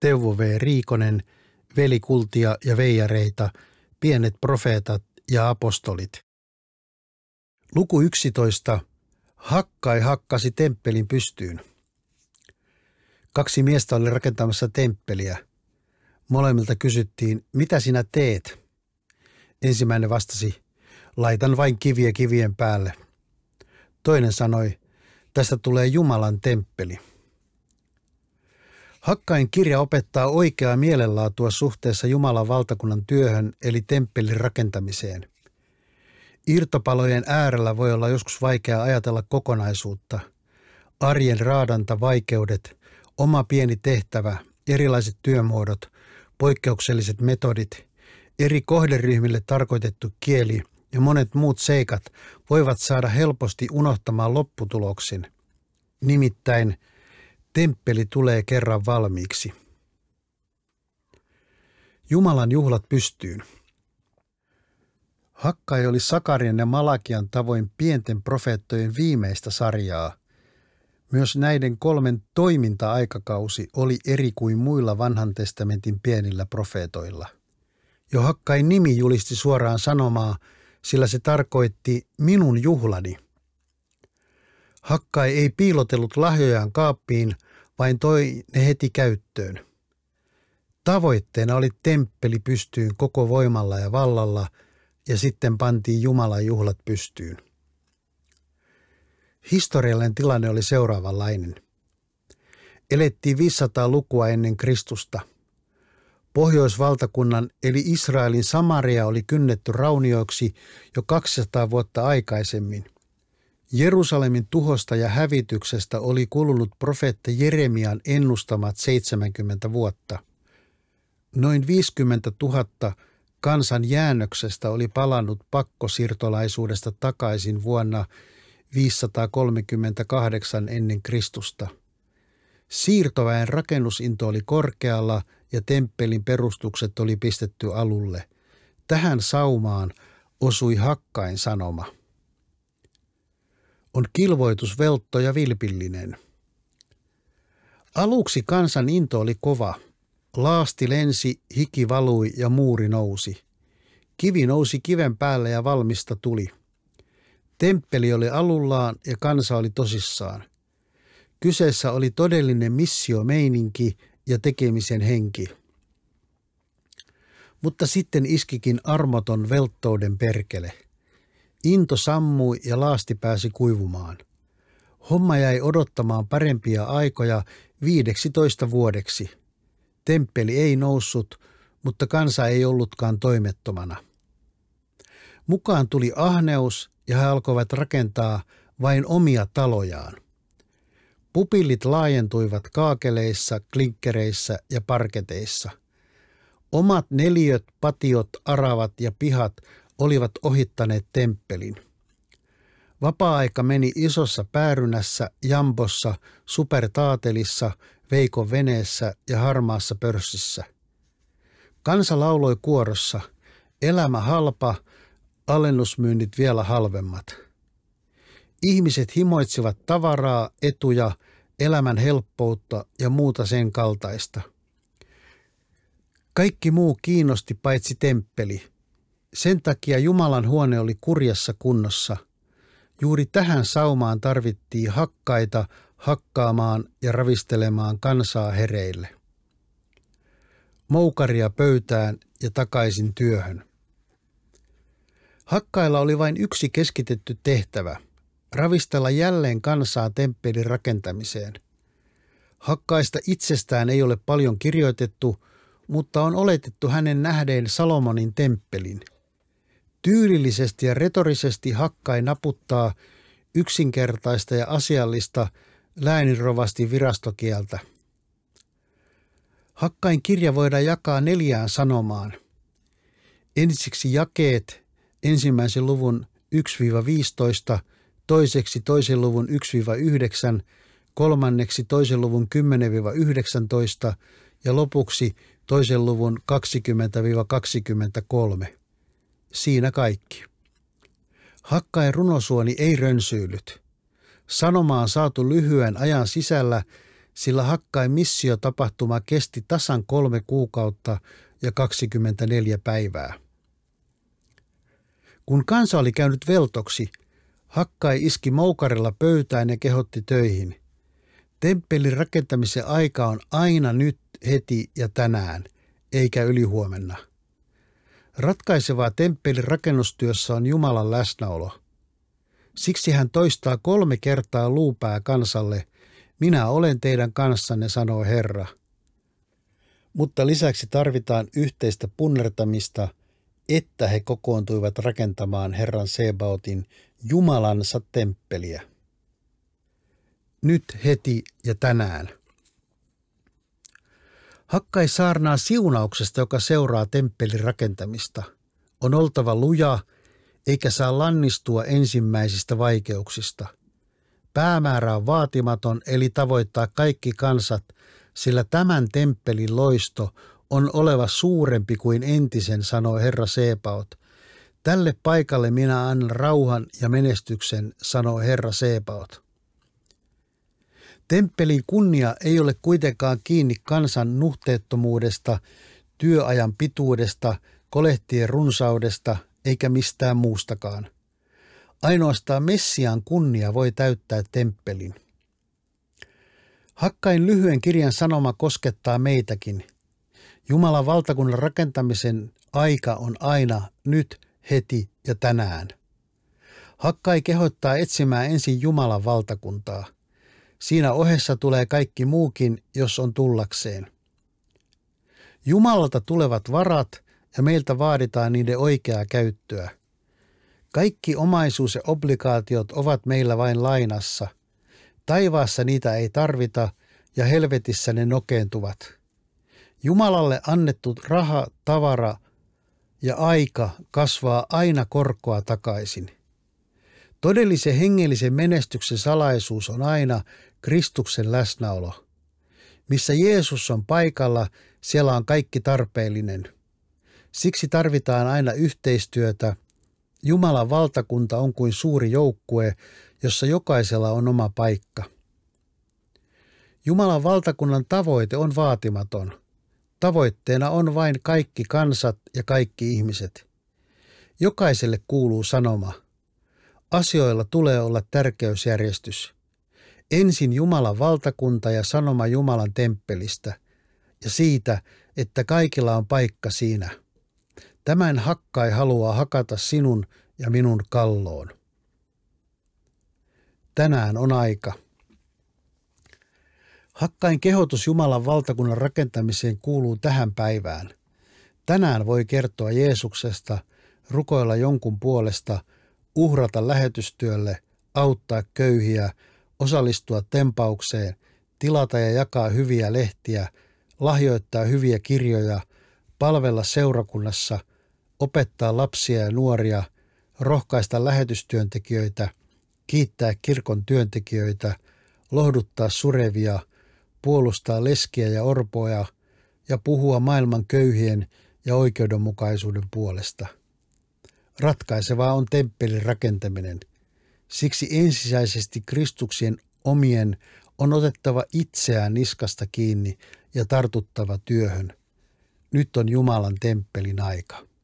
Teuvo V. Riikonen, velikultia ja veijareita, pienet profeetat ja apostolit. Luku 11. Hakkai hakkasi temppelin pystyyn. Kaksi miestä oli rakentamassa temppeliä. Molemmilta kysyttiin, mitä sinä teet? Ensimmäinen vastasi, laitan vain kiviä kivien päälle. Toinen sanoi, tästä tulee Jumalan temppeli. Hakkain kirja opettaa oikeaa mielenlaatua suhteessa Jumalan valtakunnan työhön eli temppelin rakentamiseen. Irtopalojen äärellä voi olla joskus vaikea ajatella kokonaisuutta. Arjen raadanta vaikeudet, oma pieni tehtävä, erilaiset työmuodot, poikkeukselliset metodit, eri kohderyhmille tarkoitettu kieli ja monet muut seikat voivat saada helposti unohtamaan lopputuloksin. Nimittäin – temppeli tulee kerran valmiiksi. Jumalan juhlat pystyyn. Hakkai oli Sakarien ja Malakian tavoin pienten profeettojen viimeistä sarjaa. Myös näiden kolmen toiminta-aikakausi oli eri kuin muilla vanhan testamentin pienillä profeetoilla. Jo Hakkain nimi julisti suoraan sanomaa, sillä se tarkoitti minun juhlani. Hakkai ei piilotellut lahjojaan kaappiin – vain toi ne heti käyttöön. Tavoitteena oli temppeli pystyyn koko voimalla ja vallalla ja sitten pantiin Jumalan juhlat pystyyn. Historiallinen tilanne oli seuraavanlainen. Elettiin 500 lukua ennen Kristusta. Pohjoisvaltakunnan eli Israelin Samaria oli kynnetty raunioiksi jo 200 vuotta aikaisemmin – Jerusalemin tuhosta ja hävityksestä oli kulunut profeetta Jeremian ennustamat 70 vuotta. Noin 50 000 kansan jäännöksestä oli palannut pakkosiirtolaisuudesta takaisin vuonna 538 ennen Kristusta. Siirtoväen rakennusinto oli korkealla ja temppelin perustukset oli pistetty alulle. Tähän saumaan osui hakkain sanoma on kilvoitusveltto ja vilpillinen. Aluksi kansan into oli kova. Laasti lensi, hiki valui ja muuri nousi. Kivi nousi kiven päälle ja valmista tuli. Temppeli oli alullaan ja kansa oli tosissaan. Kyseessä oli todellinen missiomeininki ja tekemisen henki. Mutta sitten iskikin armoton velttouden perkele – Into sammui ja laasti pääsi kuivumaan. Homma jäi odottamaan parempia aikoja 15 vuodeksi. Temppeli ei noussut, mutta kansa ei ollutkaan toimettomana. Mukaan tuli ahneus ja he alkoivat rakentaa vain omia talojaan. Pupillit laajentuivat kaakeleissa, klinkkereissä ja parketeissa. Omat neliöt, patiot, aravat ja pihat olivat ohittaneet temppelin. Vapaa-aika meni isossa päärynässä, jambossa, supertaatelissa, veikon veneessä ja harmaassa pörssissä. Kansa lauloi kuorossa, elämä halpa, alennusmyynnit vielä halvemmat. Ihmiset himoitsivat tavaraa, etuja, elämän helppoutta ja muuta sen kaltaista. Kaikki muu kiinnosti paitsi temppeli – sen takia Jumalan huone oli kurjassa kunnossa. Juuri tähän saumaan tarvittiin hakkaita hakkaamaan ja ravistelemaan kansaa hereille. Moukaria pöytään ja takaisin työhön. Hakkailla oli vain yksi keskitetty tehtävä – ravistella jälleen kansaa temppelin rakentamiseen. Hakkaista itsestään ei ole paljon kirjoitettu, mutta on oletettu hänen nähden Salomonin temppelin – tyylillisesti ja retorisesti hakkain naputtaa yksinkertaista ja asiallista läänirovasti virastokieltä. Hakkain kirja voidaan jakaa neljään sanomaan. Ensiksi jakeet ensimmäisen luvun 1-15, toiseksi toisen luvun 1-9, kolmanneksi toisen luvun 10-19 ja lopuksi toisen luvun 20-23. Siinä kaikki. Hakkaen runosuoni ei rönsyylyt. Sanomaa on saatu lyhyen ajan sisällä, sillä Hakkain missiotapahtuma kesti tasan kolme kuukautta ja 24 päivää. Kun kansa oli käynyt veltoksi, Hakkai iski moukarilla pöytään ja kehotti töihin. Temppelin rakentamisen aika on aina nyt, heti ja tänään, eikä ylihuomenna. Ratkaisevaa temppelin rakennustyössä on Jumalan läsnäolo. Siksi hän toistaa kolme kertaa luupää kansalle, minä olen teidän kanssanne, sanoo Herra. Mutta lisäksi tarvitaan yhteistä punnertamista, että he kokoontuivat rakentamaan Herran Sebaotin Jumalansa temppeliä. Nyt heti ja tänään. Hakkai saarnaa siunauksesta, joka seuraa temppelin rakentamista. On oltava luja, eikä saa lannistua ensimmäisistä vaikeuksista. Päämäärä on vaatimaton, eli tavoittaa kaikki kansat, sillä tämän temppelin loisto on oleva suurempi kuin entisen, sanoo Herra Seepaot. Tälle paikalle minä annan rauhan ja menestyksen, sanoo Herra Seepaot. Temppelin kunnia ei ole kuitenkaan kiinni kansan nuhteettomuudesta, työajan pituudesta, kolehtien runsaudesta eikä mistään muustakaan. Ainoastaan Messiaan kunnia voi täyttää temppelin. Hakkain lyhyen kirjan sanoma koskettaa meitäkin. Jumalan valtakunnan rakentamisen aika on aina nyt, heti ja tänään. Hakkai kehottaa etsimään ensin Jumalan valtakuntaa – Siinä ohessa tulee kaikki muukin, jos on tullakseen. Jumalalta tulevat varat ja meiltä vaaditaan niiden oikeaa käyttöä. Kaikki omaisuus ja obligaatiot ovat meillä vain lainassa. Taivaassa niitä ei tarvita ja helvetissä ne nokeentuvat. Jumalalle annettu raha, tavara ja aika kasvaa aina korkoa takaisin. Todellisen hengellisen menestyksen salaisuus on aina Kristuksen läsnäolo. Missä Jeesus on paikalla, siellä on kaikki tarpeellinen. Siksi tarvitaan aina yhteistyötä. Jumalan valtakunta on kuin suuri joukkue, jossa jokaisella on oma paikka. Jumalan valtakunnan tavoite on vaatimaton. Tavoitteena on vain kaikki kansat ja kaikki ihmiset. Jokaiselle kuuluu sanoma – Asioilla tulee olla tärkeysjärjestys. Ensin Jumalan valtakunta ja sanoma Jumalan temppelistä ja siitä, että kaikilla on paikka siinä. Tämän hakkai haluaa hakata sinun ja minun kalloon. Tänään on aika. Hakkain kehotus Jumalan valtakunnan rakentamiseen kuuluu tähän päivään. Tänään voi kertoa Jeesuksesta, rukoilla jonkun puolesta – uhrata lähetystyölle, auttaa köyhiä, osallistua tempaukseen, tilata ja jakaa hyviä lehtiä, lahjoittaa hyviä kirjoja, palvella seurakunnassa, opettaa lapsia ja nuoria, rohkaista lähetystyöntekijöitä, kiittää kirkon työntekijöitä, lohduttaa surevia, puolustaa leskiä ja orpoja ja puhua maailman köyhien ja oikeudenmukaisuuden puolesta. Ratkaisevaa on temppelin rakentaminen. Siksi ensisijaisesti Kristuksen omien on otettava itseään niskasta kiinni ja tartuttava työhön. Nyt on Jumalan temppelin aika.